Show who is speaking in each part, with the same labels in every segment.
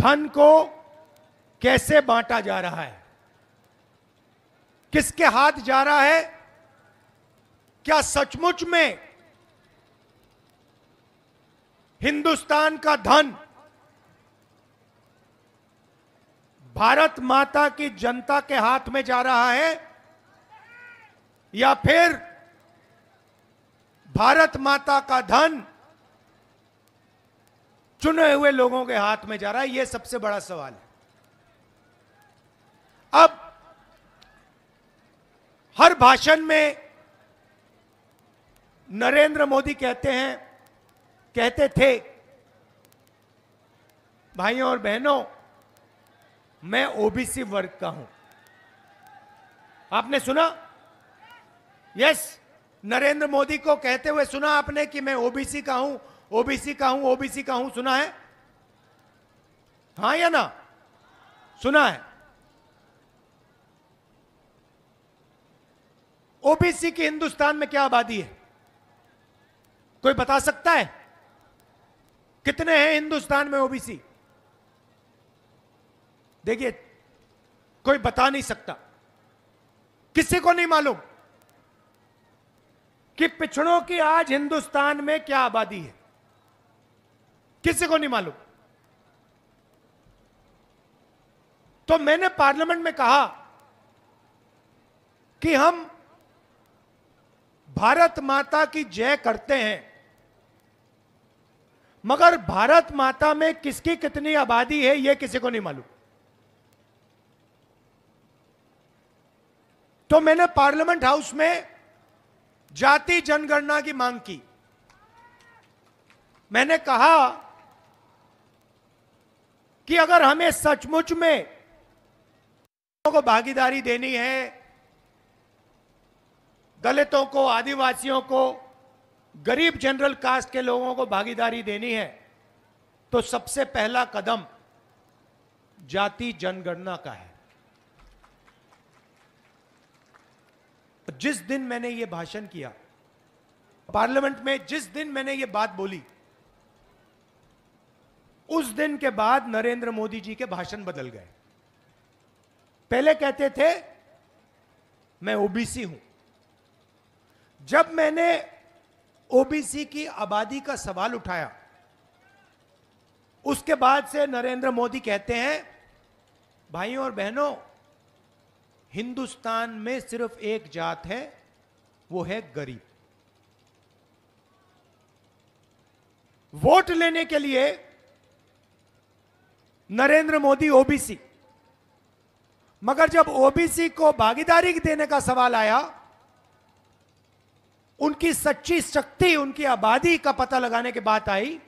Speaker 1: धन को कैसे बांटा जा रहा है किसके हाथ जा रहा है क्या सचमुच में हिंदुस्तान का धन भारत माता की जनता के हाथ में जा रहा है या फिर भारत माता का धन चुने हुए लोगों के हाथ में जा रहा है यह सबसे बड़ा सवाल है अब हर भाषण में नरेंद्र मोदी कहते हैं कहते थे भाइयों और बहनों मैं ओबीसी वर्ग का हूं आपने सुना यस नरेंद्र मोदी को कहते हुए सुना आपने कि मैं ओबीसी का हूं ओबीसी का हूं ओबीसी का हूं सुना है हां या ना सुना है ओबीसी की हिंदुस्तान में क्या आबादी है कोई बता सकता है कितने हैं हिंदुस्तान में ओबीसी देखिए कोई बता नहीं सकता किसी को नहीं मालूम कि पिछड़ों की आज हिंदुस्तान में क्या आबादी है किसी को नहीं मालूम तो मैंने पार्लियामेंट में कहा कि हम भारत माता की जय करते हैं मगर भारत माता में किसकी कितनी आबादी है यह किसी को नहीं मालूम तो मैंने पार्लियामेंट हाउस में जाति जनगणना की मांग की मैंने कहा कि अगर हमें सचमुच में लोगों को भागीदारी देनी है दलितों को आदिवासियों को गरीब जनरल कास्ट के लोगों को भागीदारी देनी है तो सबसे पहला कदम जाति जनगणना का है जिस दिन मैंने यह भाषण किया पार्लियामेंट में जिस दिन मैंने यह बात बोली उस दिन के बाद नरेंद्र मोदी जी के भाषण बदल गए पहले कहते थे मैं ओबीसी हूं जब मैंने ओबीसी की आबादी का सवाल उठाया उसके बाद से नरेंद्र मोदी कहते हैं भाइयों और बहनों हिंदुस्तान में सिर्फ एक जात है वो है गरीब वोट लेने के लिए नरेंद्र मोदी ओबीसी मगर जब ओबीसी को भागीदारी देने का सवाल आया उनकी सच्ची शक्ति उनकी आबादी का पता लगाने की बात आई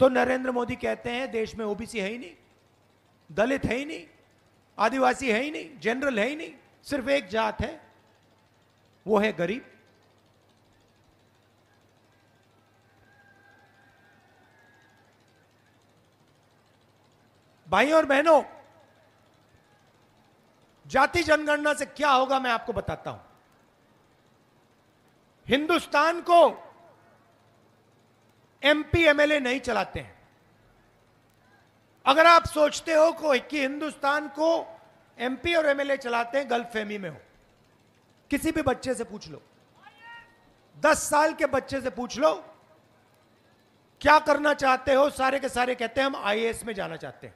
Speaker 1: तो नरेंद्र मोदी कहते हैं देश में ओबीसी है ही नहीं दलित है ही नहीं आदिवासी है ही नहीं जनरल है ही नहीं सिर्फ एक जात है वो है गरीब भाई और बहनों जाति जनगणना से क्या होगा मैं आपको बताता हूं हिंदुस्तान को एमपी एमएलए नहीं चलाते हैं अगर आप सोचते हो को कि हिंदुस्तान को एमपी और एमएलए चलाते हैं गल्फ फैमी में हो किसी भी बच्चे से पूछ लो दस साल के बच्चे से पूछ लो क्या करना चाहते हो सारे के सारे कहते हैं हम आईएएस में जाना चाहते हैं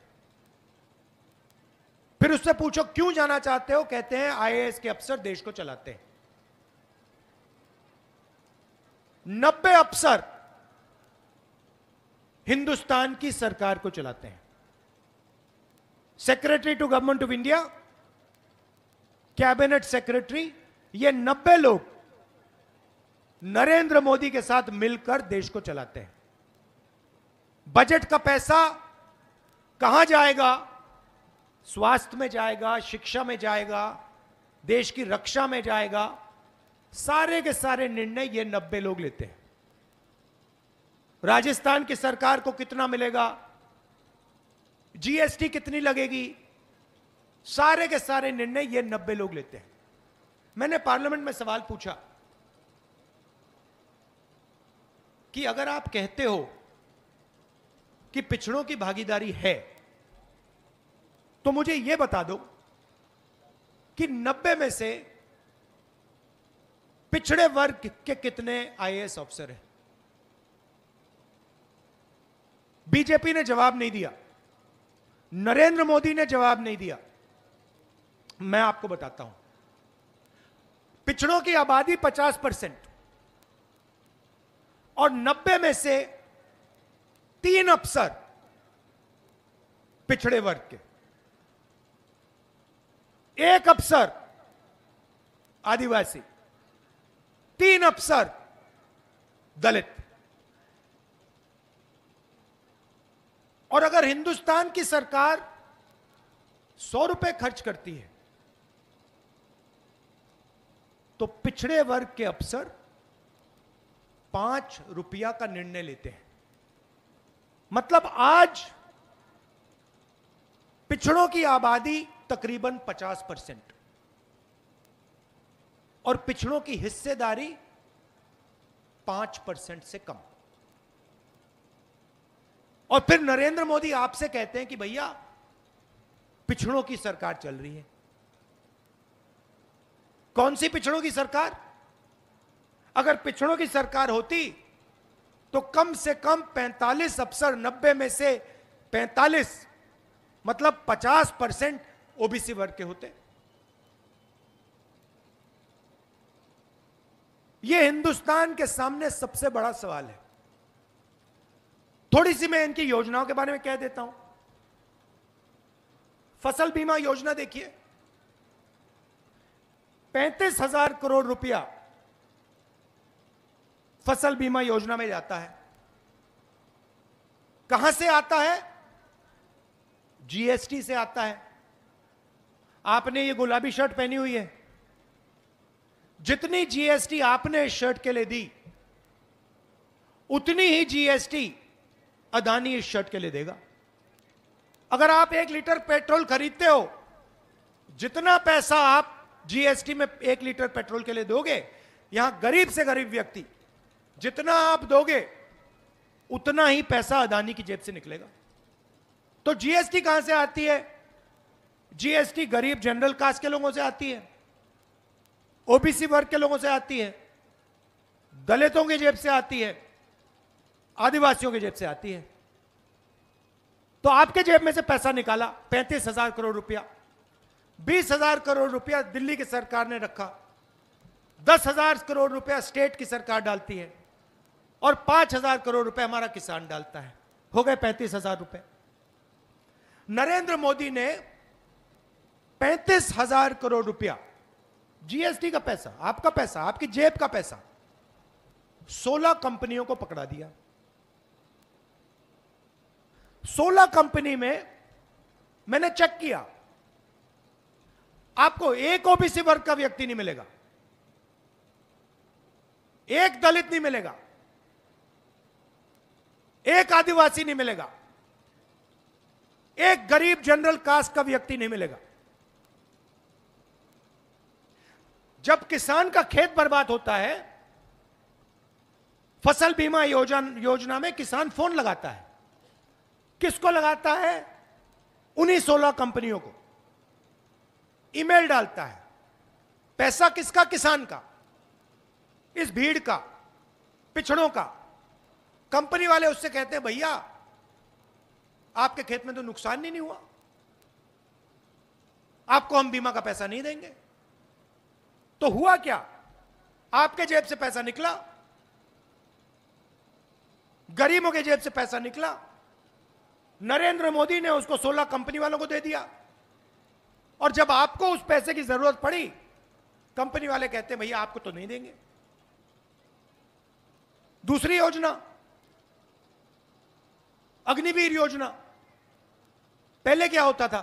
Speaker 1: फिर उससे पूछो क्यों जाना चाहते हो कहते हैं आईएएस के अफसर देश को चलाते हैं नब्बे अफसर हिंदुस्तान की सरकार को चलाते हैं secretary to government of India cabinet secretary ये नब्बे लोग नरेंद्र मोदी के साथ मिलकर देश को चलाते हैं बजट का पैसा कहां जाएगा स्वास्थ्य में जाएगा शिक्षा में जाएगा देश की रक्षा में जाएगा सारे के सारे निर्णय ये नब्बे लोग लेते हैं राजस्थान की सरकार को कितना मिलेगा जीएसटी कितनी लगेगी सारे के सारे निर्णय ये नब्बे लोग लेते हैं मैंने पार्लियामेंट में सवाल पूछा कि अगर आप कहते हो कि पिछड़ों की भागीदारी है तो मुझे यह बता दो कि 90 में से पिछड़े वर्ग के कितने आईएएस अफसर हैं बीजेपी ने जवाब नहीं दिया नरेंद्र मोदी ने जवाब नहीं दिया मैं आपको बताता हूं पिछड़ों की आबादी 50 परसेंट और 90 में से तीन अफसर पिछड़े वर्ग के एक अफसर आदिवासी तीन अफसर दलित और अगर हिंदुस्तान की सरकार सौ रुपए खर्च करती है तो पिछड़े वर्ग के अफसर पांच रुपया का निर्णय लेते हैं मतलब आज पिछड़ों की आबादी तकरीबन 50 परसेंट और पिछड़ों की हिस्सेदारी 5 परसेंट से कम और फिर नरेंद्र मोदी आपसे कहते हैं कि भैया पिछड़ों की सरकार चल रही है कौन सी पिछड़ों की सरकार अगर पिछड़ों की सरकार होती तो कम से कम 45 अफसर 90 में से 45 मतलब 50 परसेंट ओबीसी वर्ग के होते यह हिंदुस्तान के सामने सबसे बड़ा सवाल है थोड़ी सी मैं इनकी योजनाओं के बारे में कह देता हूं फसल बीमा योजना देखिए पैंतीस हजार करोड़ रुपया फसल बीमा योजना में जाता है कहां से आता है जीएसटी से आता है आपने ये गुलाबी शर्ट पहनी हुई है जितनी जीएसटी आपने इस शर्ट के लिए दी उतनी ही जीएसटी अदानी इस शर्ट के लिए देगा अगर आप एक लीटर पेट्रोल खरीदते हो जितना पैसा आप जीएसटी में एक लीटर पेट्रोल के लिए दोगे यहां गरीब से गरीब व्यक्ति जितना आप दोगे उतना ही पैसा अदानी की जेब से निकलेगा तो जीएसटी कहां से आती है जीएसटी गरीब जनरल कास्ट के लोगों से आती है ओबीसी वर्ग के लोगों से आती है दलितों की जेब से आती है आदिवासियों की जेब से आती है तो आपके जेब में से पैसा निकाला पैंतीस हजार करोड़ रुपया बीस हजार करोड़ रुपया दिल्ली की सरकार ने रखा दस हजार करोड़ रुपया स्टेट की सरकार डालती है और पांच हजार करोड़ रुपया हमारा किसान डालता है हो गए पैंतीस हजार रुपये नरेंद्र मोदी ने पैंतीस हजार करोड़ रुपया जीएसटी का पैसा आपका पैसा आपकी जेब का पैसा सोलह कंपनियों को पकड़ा दिया सोलह कंपनी में मैंने चेक किया आपको एक ओबीसी वर्ग का व्यक्ति नहीं मिलेगा एक दलित नहीं मिलेगा एक आदिवासी नहीं मिलेगा एक गरीब जनरल कास्ट का व्यक्ति नहीं मिलेगा जब किसान का खेत बर्बाद होता है फसल बीमा योजना योजना में किसान फोन लगाता है किसको लगाता है उन्हीं सोलह कंपनियों को ईमेल डालता है पैसा किसका किसान का इस भीड़ का पिछड़ों का कंपनी वाले उससे कहते हैं भैया आपके खेत में तो नुकसान नहीं, नहीं हुआ आपको हम बीमा का पैसा नहीं देंगे तो हुआ क्या आपके जेब से पैसा निकला गरीबों के जेब से पैसा निकला नरेंद्र मोदी ने उसको 16 कंपनी वालों को दे दिया और जब आपको उस पैसे की जरूरत पड़ी कंपनी वाले कहते भैया आपको तो नहीं देंगे दूसरी योजना अग्निवीर योजना पहले क्या होता था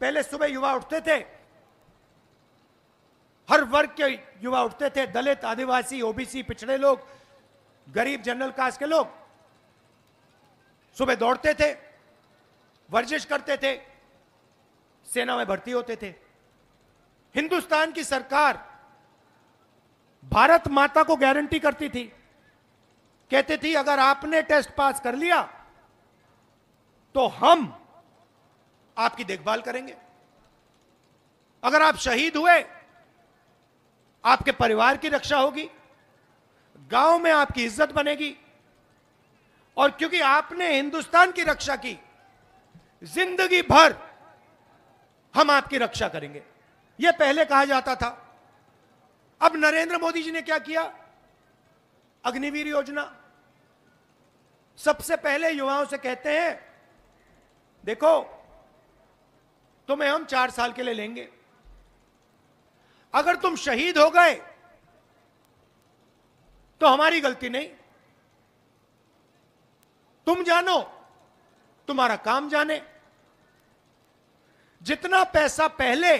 Speaker 1: पहले सुबह युवा उठते थे हर वर्ग के युवा उठते थे दलित आदिवासी ओबीसी पिछड़े लोग गरीब जनरल कास्ट के लोग सुबह दौड़ते थे वर्जिश करते थे सेना में भर्ती होते थे हिंदुस्तान की सरकार भारत माता को गारंटी करती थी कहती थी अगर आपने टेस्ट पास कर लिया तो हम आपकी देखभाल करेंगे अगर आप शहीद हुए आपके परिवार की रक्षा होगी गांव में आपकी इज्जत बनेगी और क्योंकि आपने हिंदुस्तान की रक्षा की जिंदगी भर हम आपकी रक्षा करेंगे यह पहले कहा जाता था अब नरेंद्र मोदी जी ने क्या किया अग्निवीर योजना सबसे पहले युवाओं से कहते हैं देखो तुम्हें हम चार साल के लिए लेंगे अगर तुम शहीद हो गए तो हमारी गलती नहीं तुम जानो तुम्हारा काम जाने जितना पैसा पहले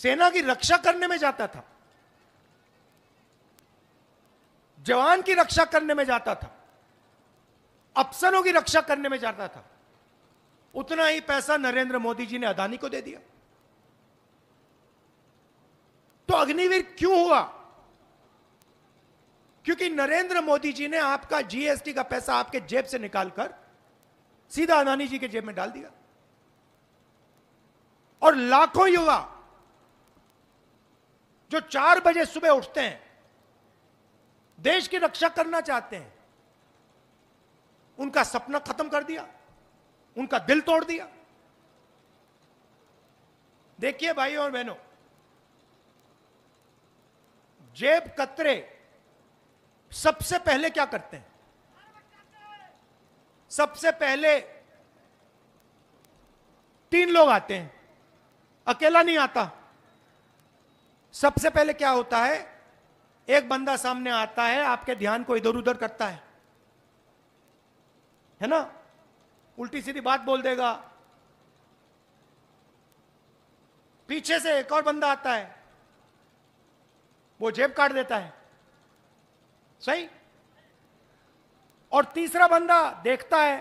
Speaker 1: सेना की रक्षा करने में जाता था जवान की रक्षा करने में जाता था अफसरों की रक्षा करने में जाता था उतना ही पैसा नरेंद्र मोदी जी ने अदानी को दे दिया तो अग्निवीर क्यों हुआ क्योंकि नरेंद्र मोदी जी ने आपका जीएसटी का पैसा आपके जेब से निकालकर सीधा अदानी जी के जेब में डाल दिया और लाखों युवा जो चार बजे सुबह उठते हैं देश की रक्षा करना चाहते हैं उनका सपना खत्म कर दिया उनका दिल तोड़ दिया देखिए भाई और बहनों जेब कतरे सबसे पहले क्या करते हैं सबसे पहले तीन लोग आते हैं अकेला नहीं आता सबसे पहले क्या होता है एक बंदा सामने आता है आपके ध्यान को इधर उधर करता है है ना उल्टी सीधी बात बोल देगा पीछे से एक और बंदा आता है वो जेब काट देता है सही और तीसरा बंदा देखता है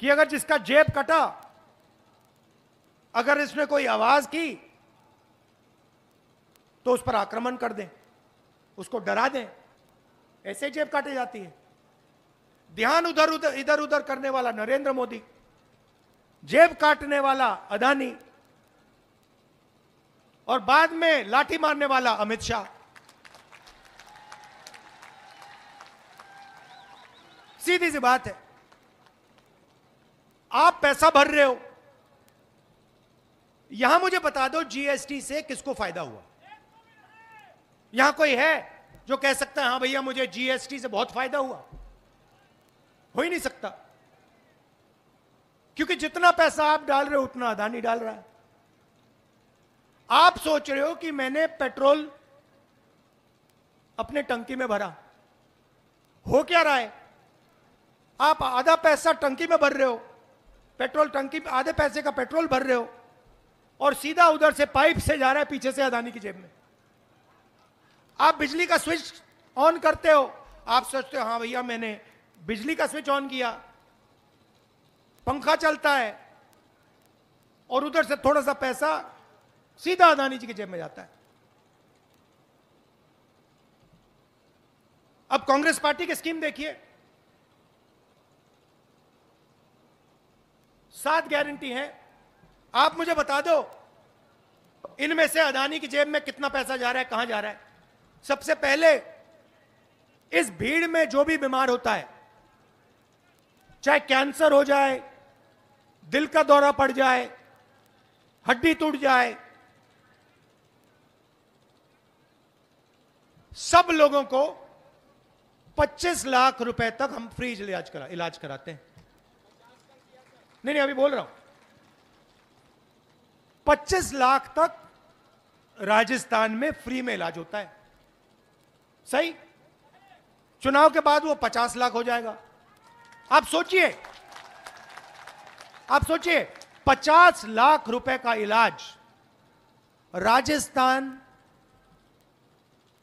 Speaker 1: कि अगर जिसका जेब कटा अगर इसने कोई आवाज की तो उस पर आक्रमण कर दें उसको डरा दें ऐसे जेब काटे जाती है ध्यान उधर उधर इधर उधर करने वाला नरेंद्र मोदी जेब काटने वाला अदानी और बाद में लाठी मारने वाला अमित शाह सीधी सी बात है आप पैसा भर रहे हो यहां मुझे बता दो जीएसटी से किसको फायदा हुआ यहां कोई है जो कह सकता है हां भैया मुझे जीएसटी से बहुत फायदा हुआ हो ही नहीं सकता क्योंकि जितना पैसा आप डाल रहे हो उतना अदानी डाल रहा है आप सोच रहे हो कि मैंने पेट्रोल अपने टंकी में भरा हो क्या रहा है आप आधा पैसा टंकी में भर रहे हो पेट्रोल टंकी आधे पैसे का पेट्रोल भर रहे हो और सीधा उधर से पाइप से जा रहा है पीछे से अदानी की जेब में आप बिजली का स्विच ऑन करते हो आप सोचते हो हाँ भैया मैंने बिजली का स्विच ऑन किया पंखा चलता है और उधर से थोड़ा सा पैसा सीधा अदानी जी की जेब में जाता है अब कांग्रेस पार्टी की स्कीम देखिए सात गारंटी है आप मुझे बता दो इनमें से अदानी की जेब में कितना पैसा जा रहा है कहां जा रहा है सबसे पहले इस भीड़ में जो भी बीमार होता है चाहे कैंसर हो जाए दिल का दौरा पड़ जाए हड्डी टूट जाए सब लोगों को 25 लाख रुपए तक हम फ्री इलाज करा इलाज कराते हैं नहीं नहीं अभी बोल रहा हूं 25 लाख तक राजस्थान में फ्री में इलाज होता है सही चुनाव के बाद वो 50 लाख हो जाएगा आप सोचिए आप सोचिए 50 लाख रुपए का इलाज राजस्थान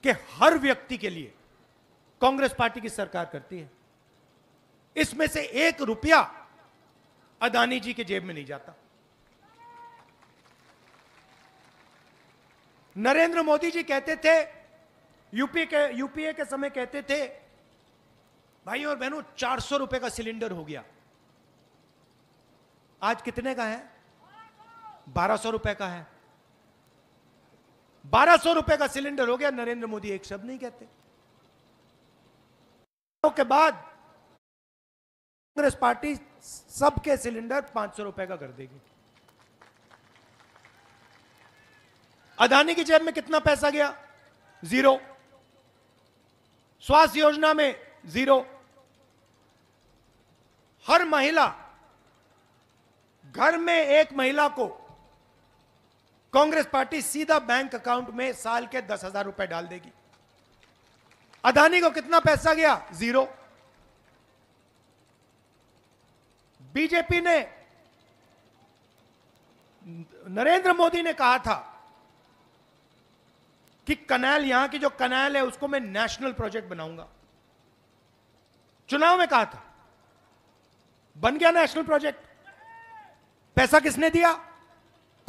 Speaker 1: कि हर व्यक्ति के लिए कांग्रेस पार्टी की सरकार करती है इसमें से एक रुपया अदानी जी के जेब में नहीं जाता नरेंद्र मोदी जी कहते थे यूपी के यूपीए के समय कहते थे भाई और बहनों चार सौ रुपए का सिलेंडर हो गया आज कितने का है बारह सौ रुपए का है बारह सौ रुपए का सिलेंडर हो गया नरेंद्र मोदी एक शब्द नहीं कहते के बाद कांग्रेस पार्टी सबके सिलेंडर पांच सौ रुपए का कर देगी अदानी की जेब में कितना पैसा गया जीरो स्वास्थ्य योजना में जीरो हर महिला घर में एक महिला को कांग्रेस पार्टी सीधा बैंक अकाउंट में साल के दस हजार रुपए डाल देगी अदानी को कितना पैसा गया जीरो बीजेपी ने नरेंद्र मोदी ने कहा था कि कनाल यहां की जो कनाल है उसको मैं नेशनल प्रोजेक्ट बनाऊंगा चुनाव में कहा था बन गया नेशनल प्रोजेक्ट पैसा किसने दिया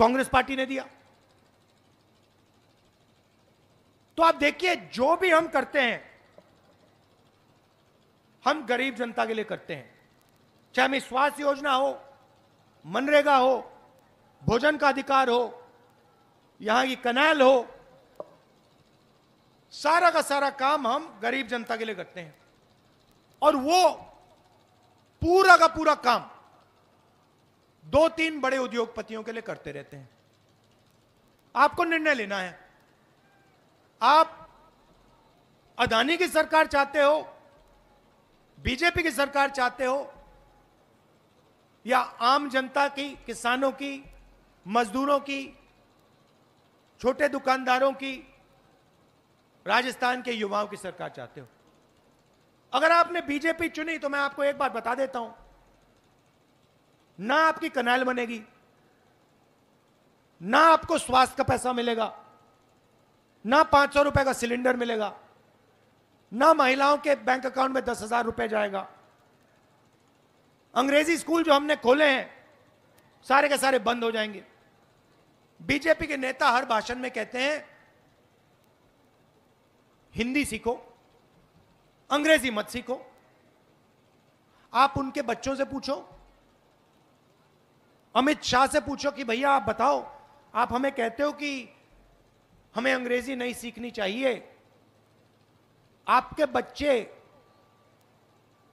Speaker 1: कांग्रेस पार्टी ने दिया तो आप देखिए जो भी हम करते हैं हम गरीब जनता के लिए करते हैं चाहे हमें स्वास्थ्य योजना हो मनरेगा हो भोजन का अधिकार हो यहां की कनाल हो सारा का सारा काम हम गरीब जनता के लिए करते हैं और वो पूरा का पूरा काम दो तीन बड़े उद्योगपतियों के लिए करते रहते हैं आपको निर्णय लेना है आप अदानी की सरकार चाहते हो बीजेपी की सरकार चाहते हो या आम जनता की किसानों की मजदूरों की छोटे दुकानदारों की राजस्थान के युवाओं की सरकार चाहते हो अगर आपने बीजेपी चुनी तो मैं आपको एक बात बता देता हूं ना आपकी कनाल बनेगी ना आपको स्वास्थ्य का पैसा मिलेगा ना पांच सौ रुपए का सिलेंडर मिलेगा ना महिलाओं के बैंक अकाउंट में दस हजार रुपए जाएगा अंग्रेजी स्कूल जो हमने खोले हैं सारे के सारे बंद हो जाएंगे बीजेपी के नेता हर भाषण में कहते हैं हिंदी सीखो अंग्रेजी मत सीखो आप उनके बच्चों से पूछो अमित शाह से पूछो कि भैया आप बताओ आप हमें कहते हो कि हमें अंग्रेजी नहीं सीखनी चाहिए आपके बच्चे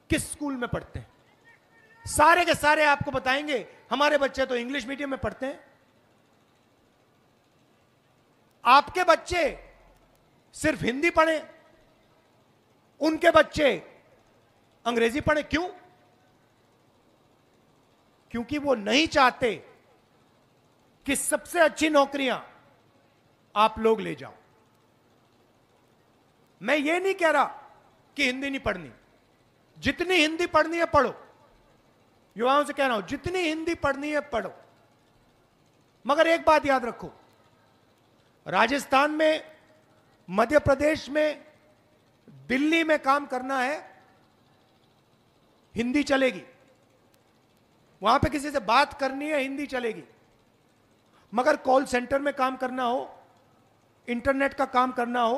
Speaker 1: किस स्कूल में पढ़ते हैं सारे के सारे आपको बताएंगे हमारे बच्चे तो इंग्लिश मीडियम में पढ़ते हैं आपके बच्चे सिर्फ हिंदी पढ़े उनके बच्चे अंग्रेजी पढ़े क्यों क्योंकि वो नहीं चाहते कि सबसे अच्छी नौकरियां आप लोग ले जाओ मैं ये नहीं कह रहा कि हिंदी नहीं पढ़नी जितनी हिंदी पढ़नी है पढ़ो युवाओं से कह रहा हूं जितनी हिंदी पढ़नी है पढ़ो मगर एक बात याद रखो राजस्थान में मध्य प्रदेश में दिल्ली में काम करना है हिंदी चलेगी वहां पे किसी से बात करनी है हिंदी चलेगी मगर कॉल सेंटर में काम करना हो इंटरनेट का काम करना हो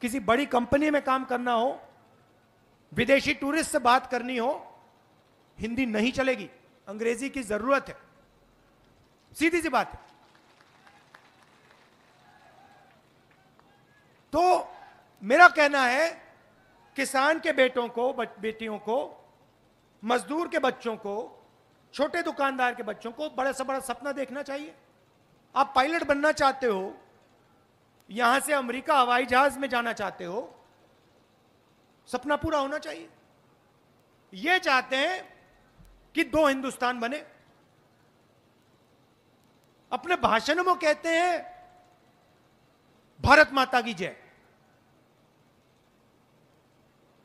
Speaker 1: किसी बड़ी कंपनी में काम करना हो विदेशी टूरिस्ट से बात करनी हो हिंदी नहीं चलेगी अंग्रेजी की जरूरत है सीधी सी बात है तो मेरा कहना है किसान के बेटों को बेटियों को मजदूर के बच्चों को छोटे दुकानदार के बच्चों को बड़ा सा बड़ा सपना देखना चाहिए आप पायलट बनना चाहते हो यहां से अमेरिका हवाई जहाज में जाना चाहते हो सपना पूरा होना चाहिए ये चाहते हैं कि दो हिंदुस्तान बने अपने भाषणों में कहते हैं भारत माता की जय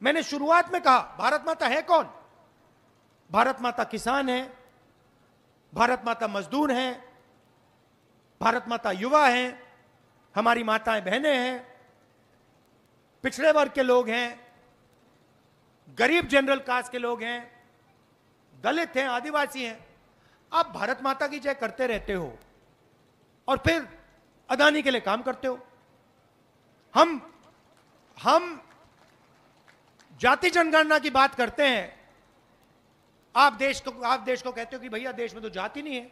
Speaker 1: मैंने शुरुआत में कहा भारत माता है कौन भारत माता किसान है भारत माता मजदूर है भारत माता युवा है हमारी माताएं बहनें हैं पिछड़े वर्ग के लोग हैं गरीब जनरल कास्ट के लोग हैं दलित हैं आदिवासी हैं आप भारत माता की जय करते रहते हो और फिर अदानी के लिए काम करते हो हम हम जाति जनगणना की बात करते हैं आप देश को आप देश को कहते हो कि भैया देश में तो जाति नहीं है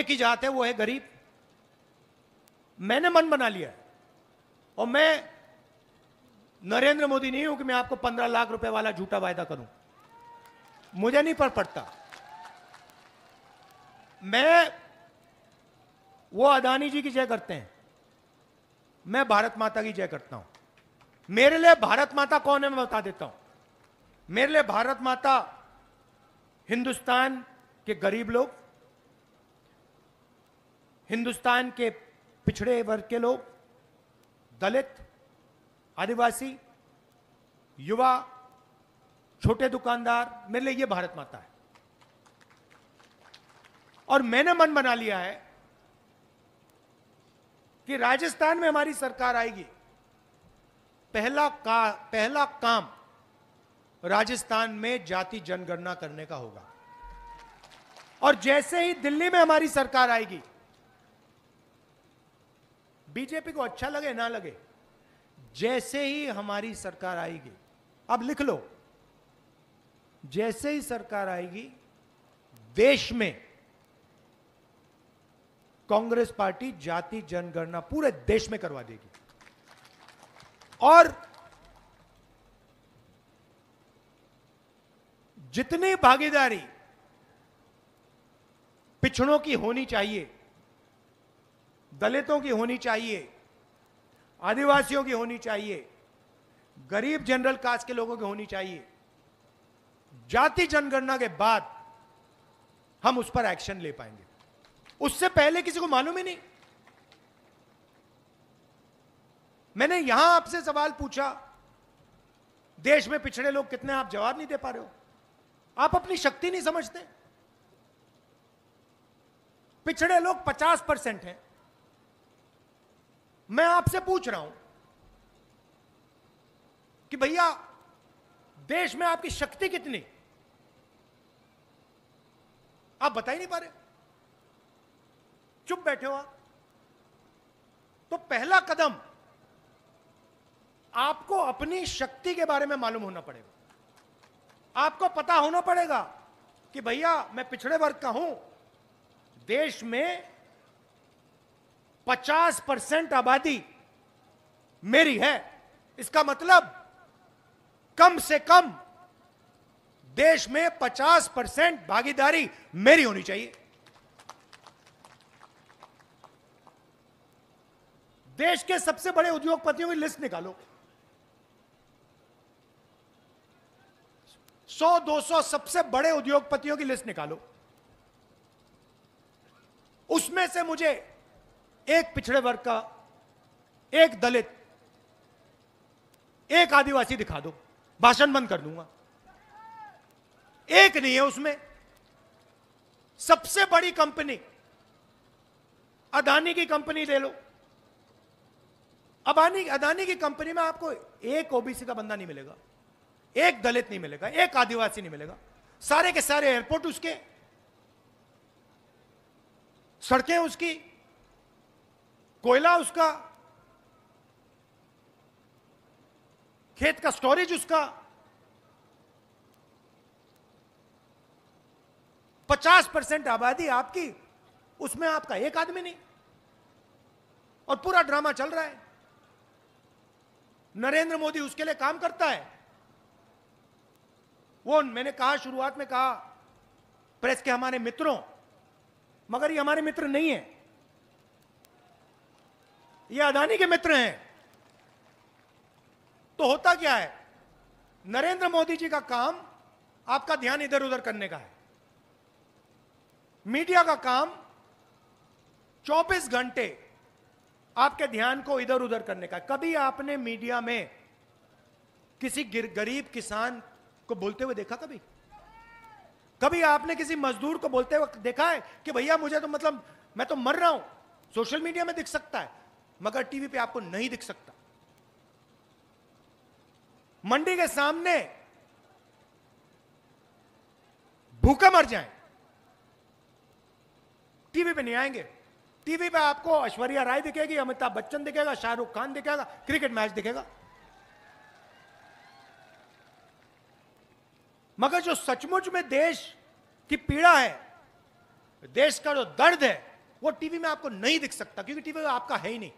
Speaker 1: एक ही जात है वो है गरीब मैंने मन बना लिया और मैं नरेंद्र मोदी नहीं हूं कि मैं आपको पंद्रह लाख रुपए वाला झूठा वायदा करूं मुझे नहीं पर पड़ता मैं वो अदानी जी की जय करते हैं मैं भारत माता की जय करता हूं मेरे लिए भारत माता कौन है मैं बता देता हूं मेरे लिए भारत माता हिंदुस्तान के गरीब लोग हिंदुस्तान के पिछड़े वर्ग के लोग दलित आदिवासी युवा छोटे दुकानदार मेरे लिए ये भारत माता है और मैंने मन बना लिया है कि राजस्थान में हमारी सरकार आएगी पहला का पहला काम राजस्थान में जाति जनगणना करने का होगा और जैसे ही दिल्ली में हमारी सरकार आएगी बीजेपी को अच्छा लगे ना लगे जैसे ही हमारी सरकार आएगी अब लिख लो जैसे ही सरकार आएगी देश में कांग्रेस पार्टी जाति जनगणना पूरे देश में करवा देगी और जितनी भागीदारी पिछड़ों की होनी चाहिए दलितों की होनी चाहिए आदिवासियों की होनी चाहिए गरीब जनरल कास्ट के लोगों की होनी चाहिए जाति जनगणना के बाद हम उस पर एक्शन ले पाएंगे उससे पहले किसी को मालूम ही नहीं मैंने यहां आपसे सवाल पूछा देश में पिछड़े लोग कितने आप जवाब नहीं दे पा रहे हो आप अपनी शक्ति नहीं समझते पिछड़े लोग 50 परसेंट हैं मैं आपसे पूछ रहा हूं कि भैया देश में आपकी शक्ति कितनी आप बता ही नहीं पा रहे चुप बैठे हो आप तो पहला कदम आपको अपनी शक्ति के बारे में मालूम होना पड़ेगा आपको पता होना पड़ेगा कि भैया मैं पिछड़े वर्ग का हूं देश में पचास परसेंट आबादी मेरी है इसका मतलब कम से कम देश में पचास परसेंट भागीदारी मेरी होनी चाहिए देश के सबसे बड़े उद्योगपतियों की लिस्ट निकालो 100-200 सबसे बड़े उद्योगपतियों की लिस्ट निकालो उसमें से मुझे एक पिछड़े वर्ग का एक दलित एक आदिवासी दिखा दो भाषण बंद कर दूंगा एक नहीं है उसमें सबसे बड़ी कंपनी अदानी की कंपनी ले लो अबानी अदानी की कंपनी में आपको एक ओबीसी का बंदा नहीं मिलेगा एक दलित नहीं मिलेगा एक आदिवासी नहीं मिलेगा सारे के सारे एयरपोर्ट उसके सड़कें उसकी कोयला उसका खेत का स्टोरेज उसका पचास परसेंट आबादी आपकी उसमें आपका एक आदमी नहीं और पूरा ड्रामा चल रहा है नरेंद्र मोदी उसके लिए काम करता है वो मैंने कहा शुरुआत में कहा प्रेस के हमारे मित्रों मगर ये हमारे मित्र नहीं है ये अदानी के मित्र हैं तो होता क्या है नरेंद्र मोदी जी का काम आपका ध्यान इधर उधर करने का है मीडिया का काम 24 घंटे आपके ध्यान को इधर उधर करने का कभी आपने मीडिया में किसी गरीब किसान को बोलते हुए देखा कभी कभी आपने किसी मजदूर को बोलते हुए देखा है कि भैया मुझे तो मतलब मैं तो मर रहा हूं सोशल मीडिया में दिख सकता है मगर टीवी पे आपको नहीं दिख सकता मंडी के सामने भूखा मर जाए टीवी पे नहीं आएंगे टीवी पे आपको ऐश्वर्या राय दिखेगी अमिताभ बच्चन दिखेगा शाहरुख खान दिखेगा क्रिकेट मैच दिखेगा मगर जो सचमुच में देश की पीड़ा है देश का जो दर्द है वो टीवी में आपको नहीं दिख सकता क्योंकि टीवी में आपका है ही नहीं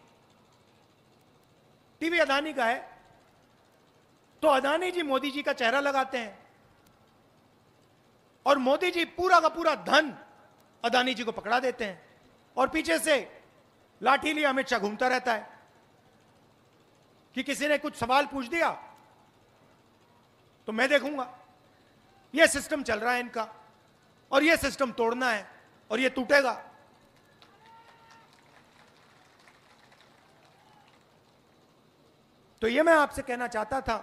Speaker 1: टीवी अदानी का है तो अदानी जी मोदी जी का चेहरा लगाते हैं और मोदी जी पूरा का पूरा धन अदानी जी को पकड़ा देते हैं और पीछे से लाठी लिए अमित शाह घूमता रहता है कि किसी ने कुछ सवाल पूछ दिया तो मैं देखूंगा यह सिस्टम चल रहा है इनका और यह सिस्टम तोड़ना है और यह टूटेगा तो ये मैं आपसे कहना चाहता था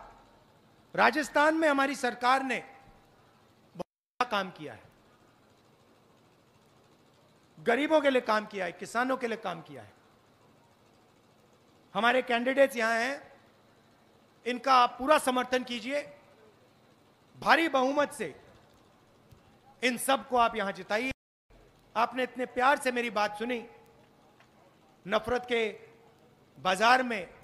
Speaker 1: राजस्थान में हमारी सरकार ने बहुत काम किया है गरीबों के लिए काम किया है किसानों के लिए काम किया है हमारे कैंडिडेट्स यहां हैं इनका आप पूरा समर्थन कीजिए भारी बहुमत से इन सबको आप यहां जिताइए आपने इतने प्यार से मेरी बात सुनी नफरत के बाजार में